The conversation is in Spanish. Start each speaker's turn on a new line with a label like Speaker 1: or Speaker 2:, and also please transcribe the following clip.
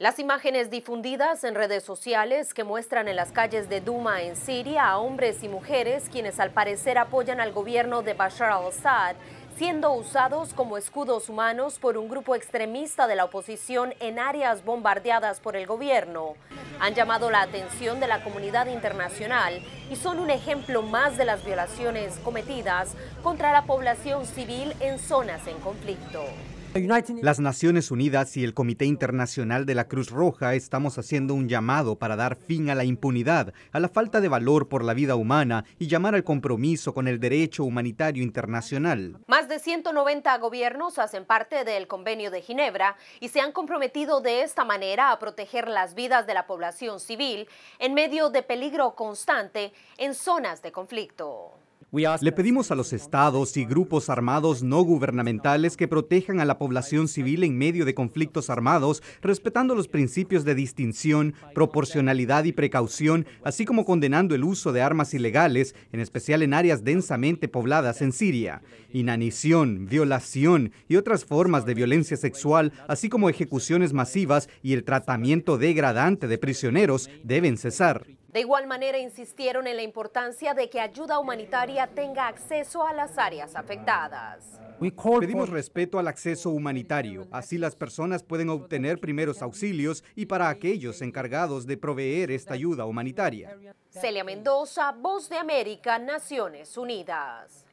Speaker 1: Las imágenes difundidas en redes sociales que muestran en las calles de Duma en Siria a hombres y mujeres quienes al parecer apoyan al gobierno de Bashar al-Assad siendo usados como escudos humanos por un grupo extremista de la oposición en áreas bombardeadas por el gobierno, han llamado la atención de la comunidad internacional y son un ejemplo más de las violaciones cometidas contra la población civil en zonas en conflicto.
Speaker 2: Las Naciones Unidas y el Comité Internacional de la Cruz Roja estamos haciendo un llamado para dar fin a la impunidad, a la falta de valor por la vida humana y llamar al compromiso con el derecho humanitario internacional.
Speaker 1: Más de 190 gobiernos hacen parte del Convenio de Ginebra y se han comprometido de esta manera a proteger las vidas de la población civil en medio de peligro constante en zonas de conflicto.
Speaker 2: Le pedimos a los estados y grupos armados no gubernamentales que protejan a la población civil en medio de conflictos armados, respetando los principios de distinción, proporcionalidad y precaución, así como condenando el uso de armas ilegales, en especial en áreas densamente pobladas en Siria. Inanición, violación y otras formas de violencia sexual, así como ejecuciones masivas y el tratamiento degradante de prisioneros deben cesar.
Speaker 1: De igual manera, insistieron en la importancia de que ayuda humanitaria tenga acceso a las áreas afectadas.
Speaker 2: Pedimos respeto al acceso humanitario, así las personas pueden obtener primeros auxilios y para aquellos encargados de proveer esta ayuda humanitaria.
Speaker 1: Celia Mendoza, Voz de América, Naciones Unidas.